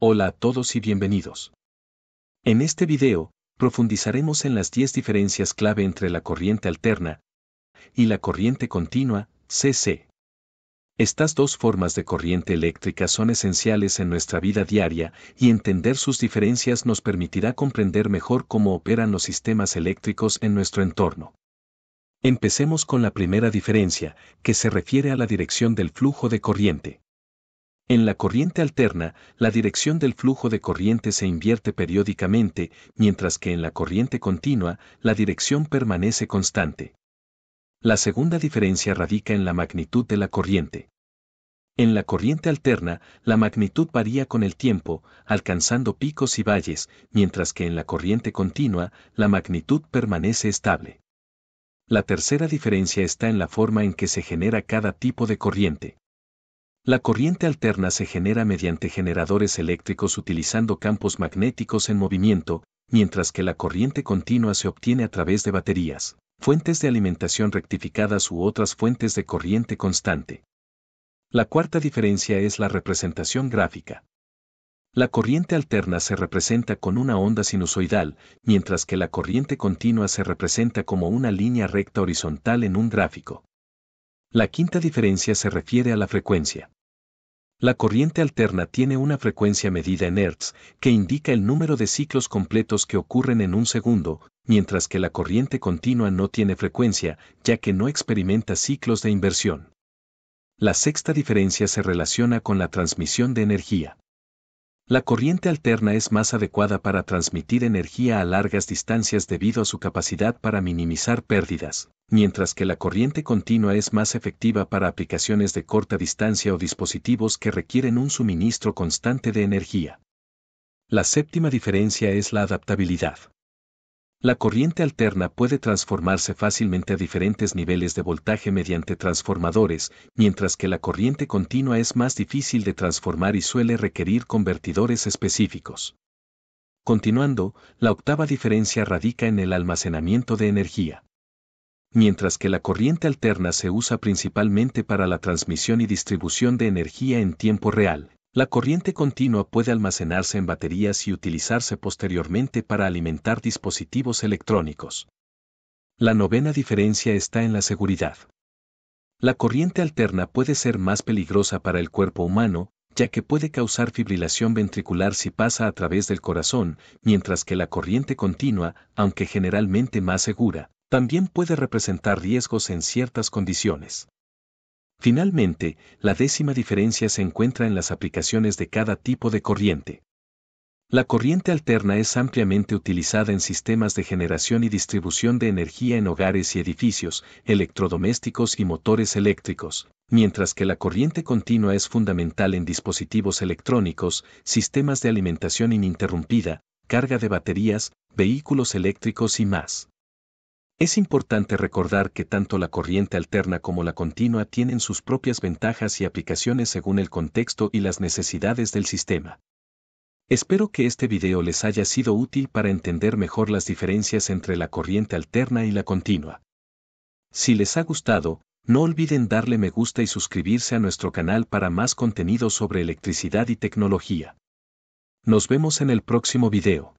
Hola a todos y bienvenidos. En este video, profundizaremos en las 10 diferencias clave entre la corriente alterna y la corriente continua, CC. Estas dos formas de corriente eléctrica son esenciales en nuestra vida diaria y entender sus diferencias nos permitirá comprender mejor cómo operan los sistemas eléctricos en nuestro entorno. Empecemos con la primera diferencia, que se refiere a la dirección del flujo de corriente. En la corriente alterna, la dirección del flujo de corriente se invierte periódicamente, mientras que en la corriente continua, la dirección permanece constante. La segunda diferencia radica en la magnitud de la corriente. En la corriente alterna, la magnitud varía con el tiempo, alcanzando picos y valles, mientras que en la corriente continua, la magnitud permanece estable. La tercera diferencia está en la forma en que se genera cada tipo de corriente. La corriente alterna se genera mediante generadores eléctricos utilizando campos magnéticos en movimiento, mientras que la corriente continua se obtiene a través de baterías, fuentes de alimentación rectificadas u otras fuentes de corriente constante. La cuarta diferencia es la representación gráfica. La corriente alterna se representa con una onda sinusoidal, mientras que la corriente continua se representa como una línea recta horizontal en un gráfico. La quinta diferencia se refiere a la frecuencia. La corriente alterna tiene una frecuencia medida en Hertz, que indica el número de ciclos completos que ocurren en un segundo, mientras que la corriente continua no tiene frecuencia, ya que no experimenta ciclos de inversión. La sexta diferencia se relaciona con la transmisión de energía. La corriente alterna es más adecuada para transmitir energía a largas distancias debido a su capacidad para minimizar pérdidas, mientras que la corriente continua es más efectiva para aplicaciones de corta distancia o dispositivos que requieren un suministro constante de energía. La séptima diferencia es la adaptabilidad. La corriente alterna puede transformarse fácilmente a diferentes niveles de voltaje mediante transformadores, mientras que la corriente continua es más difícil de transformar y suele requerir convertidores específicos. Continuando, la octava diferencia radica en el almacenamiento de energía. Mientras que la corriente alterna se usa principalmente para la transmisión y distribución de energía en tiempo real, la corriente continua puede almacenarse en baterías y utilizarse posteriormente para alimentar dispositivos electrónicos. La novena diferencia está en la seguridad. La corriente alterna puede ser más peligrosa para el cuerpo humano, ya que puede causar fibrilación ventricular si pasa a través del corazón, mientras que la corriente continua, aunque generalmente más segura, también puede representar riesgos en ciertas condiciones. Finalmente, la décima diferencia se encuentra en las aplicaciones de cada tipo de corriente. La corriente alterna es ampliamente utilizada en sistemas de generación y distribución de energía en hogares y edificios, electrodomésticos y motores eléctricos, mientras que la corriente continua es fundamental en dispositivos electrónicos, sistemas de alimentación ininterrumpida, carga de baterías, vehículos eléctricos y más. Es importante recordar que tanto la corriente alterna como la continua tienen sus propias ventajas y aplicaciones según el contexto y las necesidades del sistema. Espero que este video les haya sido útil para entender mejor las diferencias entre la corriente alterna y la continua. Si les ha gustado, no olviden darle me gusta y suscribirse a nuestro canal para más contenido sobre electricidad y tecnología. Nos vemos en el próximo video.